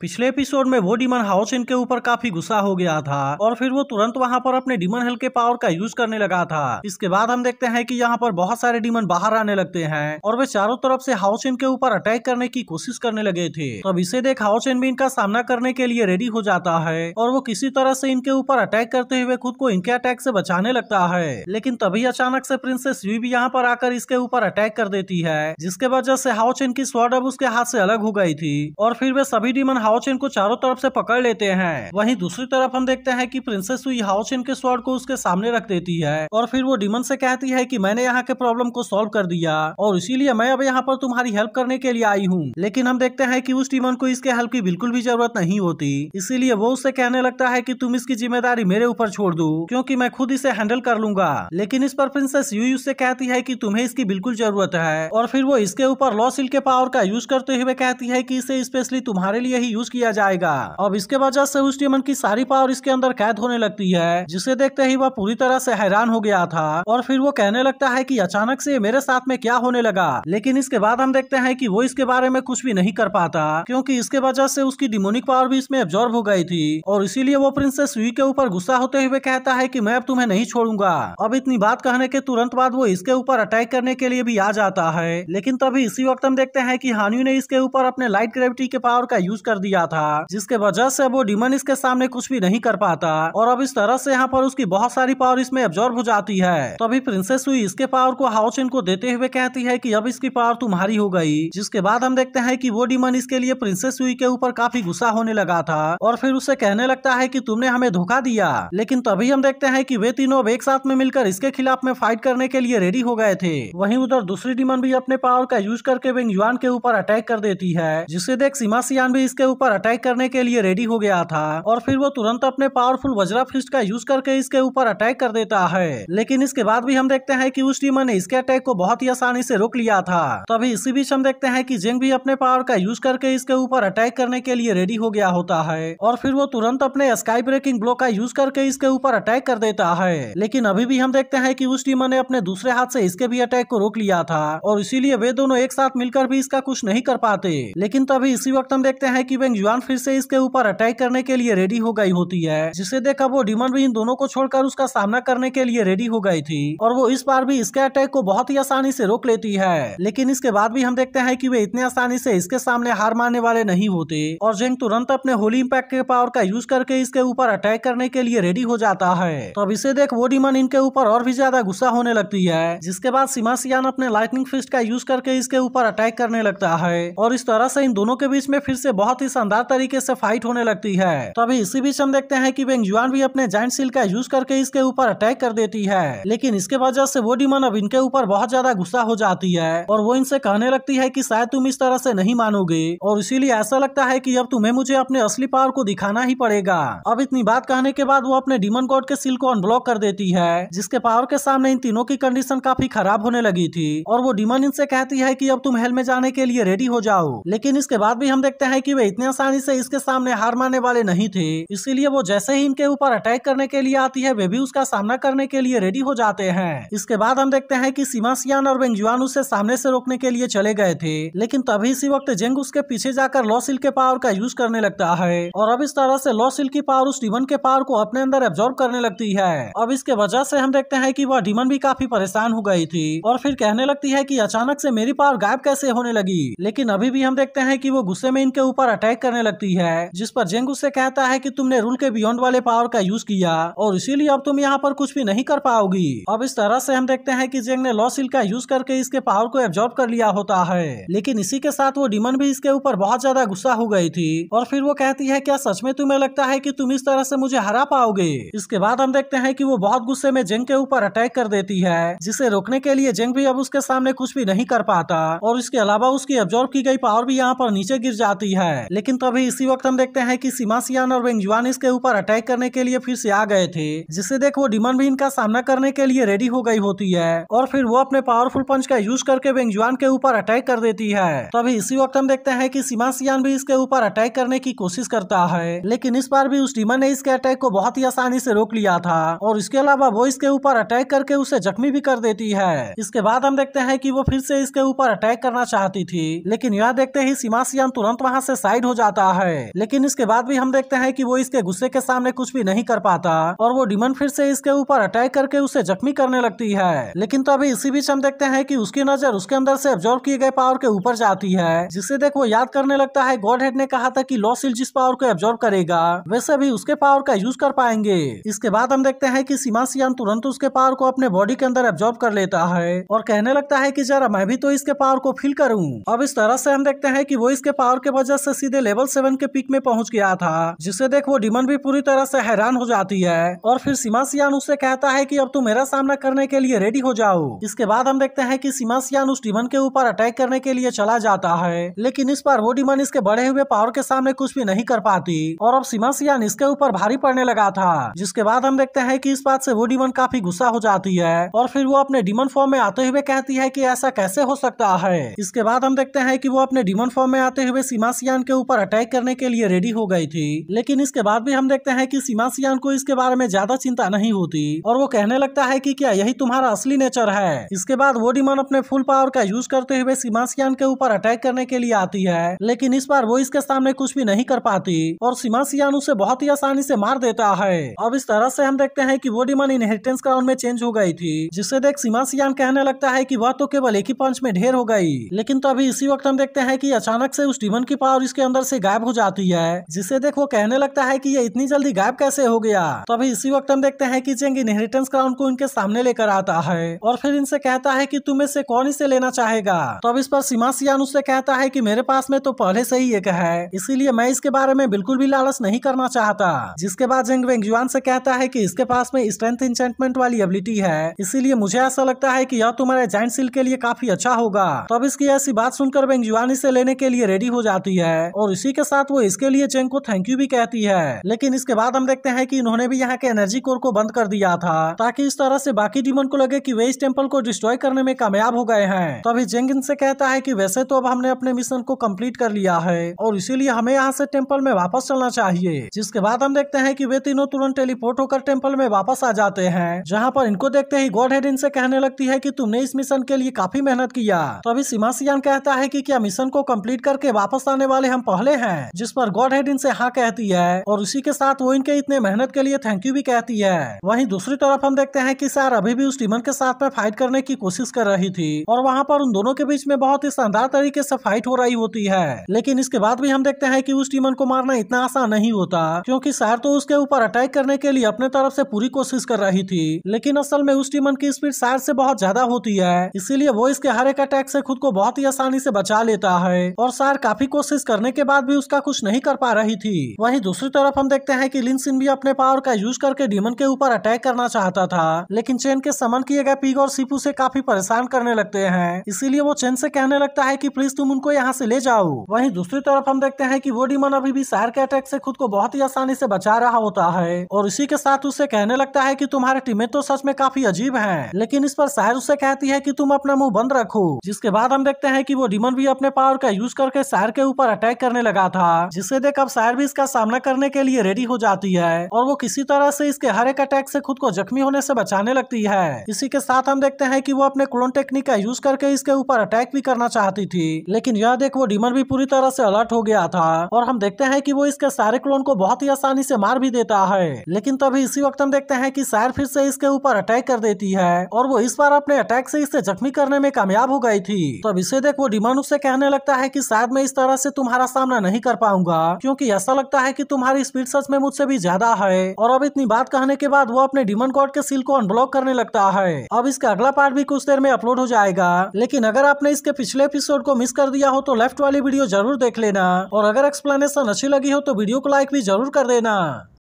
पिछले एपिसोड में वो डिमन हाउस इनके ऊपर काफी गुस्सा हो गया था और फिर वो तुरंत वहाँ पर अपने डिमन हेल के पावर का यूज करने लगा था इसके बाद हम देखते हैं कि यहाँ पर बहुत सारे डिमन बाहर आने लगते हैं और वे चारों तरफ से इन के ऊपर अटैक करने की कोशिश करने लगे थे तब इसे देख इन भी इनका सामना करने के लिए रेडी हो जाता है और वो किसी तरह से इनके ऊपर अटैक करते हुए खुद को इनके अटैक से बचाने लगता है लेकिन तभी अचानक से प्रिंसेस वी भी यहाँ पर आकर इसके ऊपर अटैक कर देती है जिसके वजह से हाउस की स्वर्ड अब उसके हाथ से अलग हो गई थी और फिर वे सभी डिमन इन को चारों तरफ से पकड़ लेते हैं वहीं दूसरी तरफ हम देखते हैं कि प्रिंसेस हाउस हाओचिन के स्वर्ड को उसके सामने रख देती है और फिर वो डिमन से कहती है कि मैंने यहाँ के प्रॉब्लम को सॉल्व कर दिया और इसीलिए मैं अब यहाँ पर तुम्हारी हेल्प करने के लिए आई हूँ लेकिन हम देखते हैं की उस डिमन को इसके हेल्प की बिल्कुल भी जरूरत नहीं होती इसीलिए वो उससे कहने लगता है की तुम इसकी जिम्मेदारी मेरे ऊपर छोड़ दो क्यूँकी मैं खुद इसे हैंडल कर लूंगा लेकिन इस पर प्रिंसेस यू उससे कहती है की तुम्हें इसकी बिल्कुल जरूरत है और फिर वो इसके ऊपर सिल के पावर का यूज करते हुए कहती है की इसे स्पेशली तुम्हारे लिए ही यूज किया जाएगा अब इसके वजह से उस डेमन की सारी पावर इसके अंदर कैद होने लगती है जिसे देखते ही वह पूरी तरह से हैरान हो गया था और फिर वो कहने लगता है की अचानक से मेरे साथ में क्या होने लगा लेकिन इसके बाद हम देखते हैं की वो इसके बारे में कुछ भी नहीं कर पाता क्यूँकी इसके वजह से उसकी डिमोनिक पावर भी इसमें एब्जॉर्ब हो गई थी और इसीलिए वो प्रिंसेस वी के ऊपर गुस्सा होते हुए कहता है की मैं अब तुम्हें नहीं छोड़ूंगा अब इतनी बात कहने के तुरंत बाद वो इसके ऊपर अटैक करने के लिए भी आ जाता है लेकिन तभी इसी वक्त हम देखते हैं कि हानियो ने इसके ऊपर अपने लाइट ग्रेविटी के पावर का यूज कर दिया दिया था जिसके वजह से वो डिमन इसके सामने कुछ भी नहीं कर पाता और अब इस तरह से यहाँ पर उसकी बहुत सारी पावर इसमें एब्जॉर्ब हो जाती है तभी तो प्रिंसेस हुई इसके पावर को हाउचिन को देते हुए कहती है की अब इसकी पावर तुम्हारी हो गयी जिसके बाद हम देखते हैं की वो डिमन इसके लिए प्रिंसेस हुई के ऊपर काफी गुस्सा होने लगा था और फिर उसे कहने लगता है की तुमने हमें धोखा दिया लेकिन तभी हम देखते हैं की वे तीनों अब एक साथ में मिलकर इसके खिलाफ में फाइट करने के लिए रेडी हो गए थे वहीं उधर दूसरी डिमन भी अपने पावर का यूज करके विंग युआन के ऊपर अटैक कर देती है जिसे देख सीमा सियान भी इसके ऊपर अटैक करने के लिए रेडी हो गया था और फिर वो तुरंत अपने पावरफुल वज्रा फिस्ट का यूज करके इसके ऊपर अटैक कर देता है लेकिन इसके बाद भी हम देखते हैं कि उस टीमर ने इसके अटैक को बहुत ही आसानी से रोक लिया था तभी इसी बीच हम देखते हैं कि जेंग भी अपने पावर का यूज करके इसके ऊपर अटैक करने के लिए रेडी हो गया होता है और फिर वो तुरंत अपने स्काई ब्रेकिंग ब्लॉक का यूज करके इसके ऊपर अटैक कर देता है लेकिन अभी भी हम देखते हैं की उस टीमर ने अपने दूसरे हाथ से इसके भी अटैक को रोक लिया था और इसीलिए वे दोनों एक साथ मिलकर भी इसका कुछ नहीं कर पाते लेकिन तभी इसी वक्त हम देखते हैं की बैंक युआन फिर से इसके ऊपर अटैक करने के लिए रेडी हो गई होती है जिसे देखा वो डिमन भी इन दोनों को छोड़कर उसका सामना करने के लिए रेडी हो गई थी और वो इस बार भी इसके अटैक को बहुत ही आसानी से रोक लेती है लेकिन इसके बाद भी हम देखते हैं कि वे इतने आसानी से इसके सामने हार मानने वाले नहीं होते और जेंग तुरंत अपने होली इम्पैक्ट के पावर का यूज करके इसके ऊपर अटैक करने के लिए रेडी हो जाता है तो अब इसे देख वो डिमन इनके ऊपर और भी ज्यादा गुस्सा होने लगती है जिसके बाद सीमा सियान अपने लाइटनिंग फिस्ट का यूज करके इसके ऊपर अटैक करने लगता है और इस तरह से इन दोनों के बीच में फिर से बहुत ही शानदार तरीके से फाइट होने लगती है तो अभी इसी बीच हम देखते हैं कि जुआन भी अपने जॉइंट सील का यूज करके इसके ऊपर अटैक कर देती है लेकिन इसके वजह से वो डिमन अब इनके ऊपर बहुत ज्यादा गुस्सा हो जाती है और वो इनसे कहने लगती है की शायद तुम इस तरह से नहीं मानोगे और इसीलिए ऐसा लगता है की अब तुम्हें मुझे अपने असली पावर को दिखाना ही पड़ेगा अब इतनी बात कहने के बाद वो अपने डिमन गोड के सील को अनब्लॉक कर देती है जिसके पावर के सामने इन तीनों की कंडीशन काफी खराब होने लगी थी और वो डिमन इनसे कहती है की अब तुम हेल में जाने के लिए रेडी हो जाओ लेकिन इसके बाद भी हम देखते हैं की वे इतने इतने आसानी से इसके सामने हार मानने वाले नहीं थे इसीलिए वो जैसे ही इनके ऊपर अटैक करने के लिए आती है वे भी उसका सामना करने के लिए रेडी हो जाते हैं इसके बाद हम देखते हैं की सीमा सियान और बेंगजुआन उसे सामने से रोकने के लिए चले गए थे लेकिन तभी इसी वक्त जेंग उसके पीछे जाकर सिल्क के पावर का यूज करने लगता है और अब इस तरह से सिल्क की पावर उस डिमन के पावर को अपने अंदर एब्जॉर्ब करने लगती है अब इसके वजह से हम देखते हैं कि वह डिमन भी काफी परेशान हो गई थी और फिर कहने लगती है कि अचानक से मेरी पावर गायब कैसे होने लगी लेकिन अभी भी हम देखते हैं कि वो गुस्से में इनके ऊपर अटैक अटैक करने लगती है जिस पर जेंग उससे कहता है कि तुमने रूल के बियॉन्ड वाले पावर का यूज किया और इसीलिए अब तुम यहाँ पर कुछ भी नहीं कर पाओगी अब इस तरह से हम देखते हैं कि जेंग ने लॉ सिल का यूज करके इसके पावर को एब्जॉर्ब कर लिया होता है लेकिन इसी के साथ वो डिमन भी इसके ऊपर बहुत ज्यादा गुस्सा हो गई थी और फिर वो कहती है क्या सच में तुम्हें लगता है की तुम इस तरह से मुझे हरा पाओगे इसके बाद हम देखते हैं की वो बहुत गुस्से में जेंग के ऊपर अटैक कर देती है जिसे रोकने के लिए जेंग भी अब उसके सामने कुछ भी नहीं कर पाता और इसके अलावा उसकी एब्जॉर्ब की गई पावर भी यहाँ पर नीचे गिर जाती है लेकिन तभी इसी वक्त हम देखते हैं कि सियान और वेंगजुआन इसके ऊपर अटैक करने के लिए फिर से आ गए थे जिससे देख वो डिमन भी इनका सामना करने के लिए रेडी हो गई होती है और फिर वो अपने पावरफुल पंच का यूज करके वेंगजुआन के ऊपर अटैक कर देती है तभी इसी वक्त हम देखते हैं की सीमा सियान भी इसके ऊपर अटैक करने की कोशिश करता है लेकिन इस बार भी उस डिमन ने इसके अटैक को बहुत ही आसानी से रोक लिया था और इसके अलावा वो इसके ऊपर अटैक करके उसे जख्मी भी कर देती है इसके बाद हम देखते हैं कि वो फिर से इसके ऊपर अटैक करना चाहती थी लेकिन यह देखते ही सियान तुरंत वहाँ से साइड हो जाता है लेकिन इसके बाद भी हम देखते हैं कि वो इसके गुस्से के सामने कुछ भी नहीं कर पाता और वो डिमन फिर से इसके ऊपर अटैक करके उसे जख्मी करने लगती है लेकिन तो अभी इसी बीच हम देखते हैं की उसकी नजर उसके अंदर से ऑब्जॉर्व किए गए पावर के ऊपर जाती है जिसे देख वो याद करने लगता है गॉड हेड ने कहा था की लॉसिल जिस पावर को ऑब्जॉर्व करेगा वैसे भी उसके पावर का यूज कर पाएंगे इसके बाद हम देखते हैं की सीमा सियान तुरंत उसके पावर को अपने बॉडी के अंदर एब्जॉर्व कर लेता है और कहने लगता है की जरा मैं भी तो इसके पावर को फील करूँ अब इस तरह से हम देखते हैं की वो इसके पावर के वजह से सीधे सीधे लेवल सेवन के पिक में पहुंच गया था जिसे देख वो डिमन भी पूरी तरह से हैरान हो जाती है और फिर सीमा सियान उससे कहता है कि अब तुम मेरा सामना करने के लिए रेडी हो जाओ इसके बाद हम देखते हैं कि सीमा सियान उस डिमन के ऊपर अटैक करने के लिए चला जाता है लेकिन इस बार वो डिमन इसके बढ़े हुए पावर के सामने कुछ भी नहीं कर पाती और अब सीमा सियान इसके ऊपर भारी पड़ने लगा था जिसके बाद हम देखते हैं की इस बात से वो डिमन काफी गुस्सा हो जाती है और फिर वो अपने डिमन फॉर्म में आते हुए कहती है की ऐसा कैसे हो सकता है इसके बाद हम देखते हैं की वो अपने डिमन फॉर्म में आते हुए सीमा सियान के ऊपर अटैक करने के लिए रेडी हो गई थी लेकिन इसके बाद भी हम देखते हैं कि सीमा सियान को इसके बारे में ज्यादा चिंता नहीं होती और वो कहने लगता है कि क्या यही तुम्हारा असली नेचर है इसके बाद वो डिमन अपने फुल पावर का यूज करते हुए सीमा सियान के ऊपर अटैक करने के लिए आती है लेकिन इस बार वो इसके सामने कुछ भी नहीं कर पाती और सीमा सियान उसे बहुत ही आसानी से मार देता है अब इस तरह से हम देखते हैं की वो डिमन इनहेरिटेंस ग्राउंड में चेंज हो गई थी जिससे देख सीमा सियान कहने लगता है की वह तो केवल एक ही पंच में ढेर हो गई लेकिन अभी इसी वक्त हम देखते हैं की अचानक से उस डिमन की पावर इसके अंदर अंदर से गायब हो जाती है जिसे देख वो कहने लगता है की ये इतनी जल्दी गायब कैसे हो गया तो अभी इसी वक्त हम देखते हैं कि चेंग इनहेरिटेंस क्राउन को इनके सामने लेकर आता है और फिर इनसे कहता है की तुम इसे कौन इसे लेना चाहेगा तो अब इस पर सीमा सियान उससे कहता है की मेरे पास में तो पहले से ही एक है इसीलिए मैं इसके बारे में बिल्कुल भी लालच नहीं करना चाहता जिसके बाद जेंग जुआन से कहता है कि इसके पास में स्ट्रेंथ इंचेंटमेंट वाली एबिलिटी है इसीलिए मुझे ऐसा लगता है कि यह तुम्हारे जाइंट सिल के लिए काफी अच्छा होगा तब तो अब इसकी ऐसी बात सुनकर जुआन इसे लेने के लिए रेडी हो जाती है और और इसी के साथ वो इसके लिए चेंग को थैंक यू भी कहती है लेकिन इसके बाद हम देखते हैं कि इन्होंने भी यहाँ के एनर्जी कोर को बंद कर दिया था ताकि इस तरह से बाकी डीमन को लगे की वे इस टेम्पल को डिस्ट्रॉय करने में कामयाब हो गए हैं तो अभी जेंग इनसे कहता है की वैसे तो अब हमने अपने मिशन को कम्प्लीट कर लिया है और इसीलिए हमें यहाँ से टेम्पल में वापस चलना चाहिए जिसके बाद हम देखते हैं की वे तीनों तुरंत टेलीपोर्ट होकर टेम्पल में वापस आ जाते हैं जहाँ पर इनको देखते ही गॉड हेड इनसे कहने लगती है की तुमने इस मिशन के लिए काफी मेहनत किया तो अभी सीमा सियान कहता है कि क्या मिशन को कंप्लीट करके वापस आने वाले हम पहले हैं जिस पर गॉड हेड इनसे हाँ कहती है और उसी के साथ वो इनके इतने मेहनत के लिए थैंक यू भी कहती है वहीं दूसरी तरफ हम देखते हैं कि सार अभी भी उस टीमन के साथ में फाइट करने की कोशिश कर रही थी और वहाँ पर उन दोनों के बीच में बहुत ही शानदार तरीके से फाइट हो रही होती है लेकिन इसके बाद भी हम देखते हैं की उस टीमन को मारना इतना आसान नहीं होता क्यूँकी सार तो उसके ऊपर अटैक करने के लिए अपने तरफ से पूरी कोशिश कर रही थी लेकिन असल में उस टीमन की स्पीड सार से बहुत ज्यादा होती है इसीलिए वो इसके हर एक अटैक से खुद को बहुत ही आसानी से बचा लेता है और सार काफी कोशिश करने के बाद भी उसका कुछ नहीं कर पा रही थी वहीं दूसरी तरफ हम देखते हैं कि लिनसिन भी अपने पावर का यूज करके डीमन के ऊपर अटैक करना चाहता था लेकिन चेन के समन किए गए पिग और सीपू से काफी परेशान करने लगते हैं इसीलिए वो चेन से कहने लगता है की प्लीज तुम उनको यहाँ से ले जाओ वही दूसरी तरफ हम देखते हैं की वो डीमन अभी भी शहर के अटैक से खुद को बहुत ही आसानी से बचा रहा होता है और इसी के साथ उसे कहने लगता है की तुम्हारे टीमें तो सच में काफी अजीब है लेकिन इस पर शायर उसे कहती है की तुम अपना मुंह बंद रखो जिसके बाद हम देखते हैं की वो डीमन भी अपने पावर का यूज करके शहर के ऊपर अटैक करने लगा था जिसे देख अब सायर भी इसका सामना करने के लिए रेडी हो जाती है और वो किसी तरह से इसके हर एक अटैक से खुद को जख्मी होने से बचाने लगती है इसी के साथ हम देखते हैं कि वो अपने क्लोन टेक्निक का यूज करके इसके ऊपर अटैक भी करना चाहती थी लेकिन यह देख वो डिमर भी पूरी तरह से अलर्ट हो गया था और हम देखते हैं की वो इसके सारे क्लोन को बहुत ही आसानी से मार भी देता है लेकिन तभी इसी वक्त हम देखते हैं की सायर फिर से इसके ऊपर अटैक कर देती है और वो इस बार अपने अटैक से इसे जख्मी करने में कामयाब हो गई थी तब इसे देख वो डिमर उससे कहने लगता है की शायद मैं इस तरह से तुम्हारा सामना नहीं कर पाऊंगा क्योंकि ऐसा लगता है कि तुम्हारी स्पीड सच में मुझसे भी ज्यादा है और अब इतनी बात कहने के बाद वो अपने डिमन कॉर्ड के सील को अनब्लॉक करने लगता है अब इसका अगला पार्ट भी कुछ देर में अपलोड हो जाएगा लेकिन अगर आपने इसके पिछले एपिसोड को मिस कर दिया हो तो लेफ्ट वाली वीडियो जरूर देख लेना और अगर एक्सप्लेनेशन अच्छी लगी हो तो वीडियो को लाइक भी जरूर कर देना